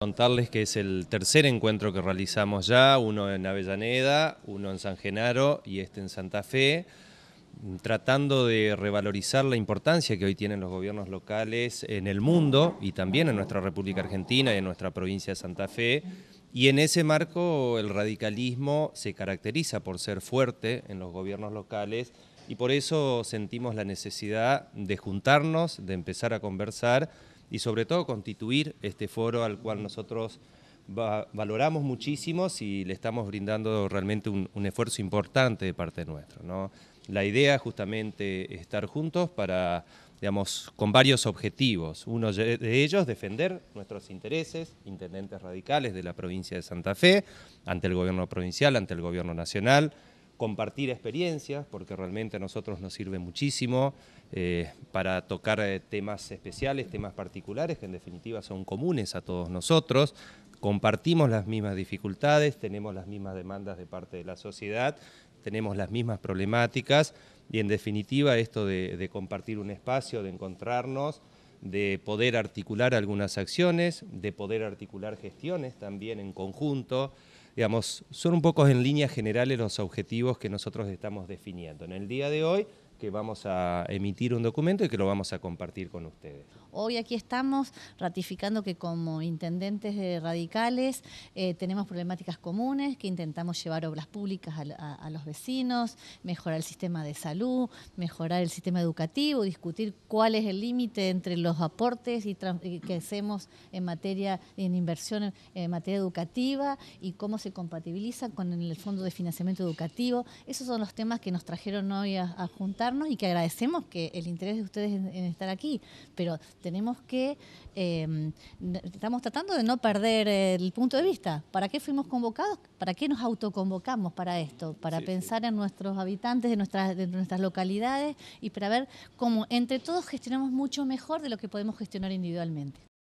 Contarles que es el tercer encuentro que realizamos ya, uno en Avellaneda, uno en San Genaro y este en Santa Fe, tratando de revalorizar la importancia que hoy tienen los gobiernos locales en el mundo y también en nuestra República Argentina y en nuestra provincia de Santa Fe. Y en ese marco el radicalismo se caracteriza por ser fuerte en los gobiernos locales y por eso sentimos la necesidad de juntarnos, de empezar a conversar y sobre todo constituir este foro al cual nosotros valoramos muchísimo y le estamos brindando realmente un, esfuerzo importante de parte nuestra. ¿no? La idea es justamente estar juntos para, digamos, con varios objetivos. Uno de ellos, defender nuestros intereses, intendentes radicales de la provincia de Santa Fe, ante el gobierno provincial, ante el gobierno nacional, compartir experiencias, porque realmente a nosotros nos sirve muchísimo eh, para tocar eh, temas especiales, temas particulares, que en definitiva son comunes a todos nosotros. Compartimos las mismas dificultades, tenemos las mismas demandas de parte de la sociedad, tenemos las mismas problemáticas y en definitiva esto de, de compartir un espacio, de encontrarnos, de poder articular algunas acciones, de poder articular gestiones también en conjunto, digamos, son un poco en línea generales los objetivos que nosotros estamos definiendo. En el día de hoy que vamos a emitir un documento y que lo vamos a compartir con ustedes. Hoy aquí estamos ratificando que como intendentes radicales eh, tenemos problemáticas comunes, que intentamos llevar obras públicas a, los vecinos, mejorar el sistema de salud, mejorar el sistema educativo, discutir cuál es el límite entre los aportes y, que hacemos en materia en inversión en, materia educativa y cómo se compatibiliza con el fondo de financiamiento educativo. Esos son los temas que nos trajeron hoy a juntar y que agradecemos que el interés de ustedes en, estar aquí, pero tenemos que, em, estamos tratando de no perder el punto de vista. ¿Para qué fuimos convocados? ¿Para qué nos autoconvocamos para esto? Para pensar en nuestros habitantes, de nuestras, de nuestras localidades y para ver cómo entre todos gestionamos mucho mejor de lo que podemos gestionar individualmente.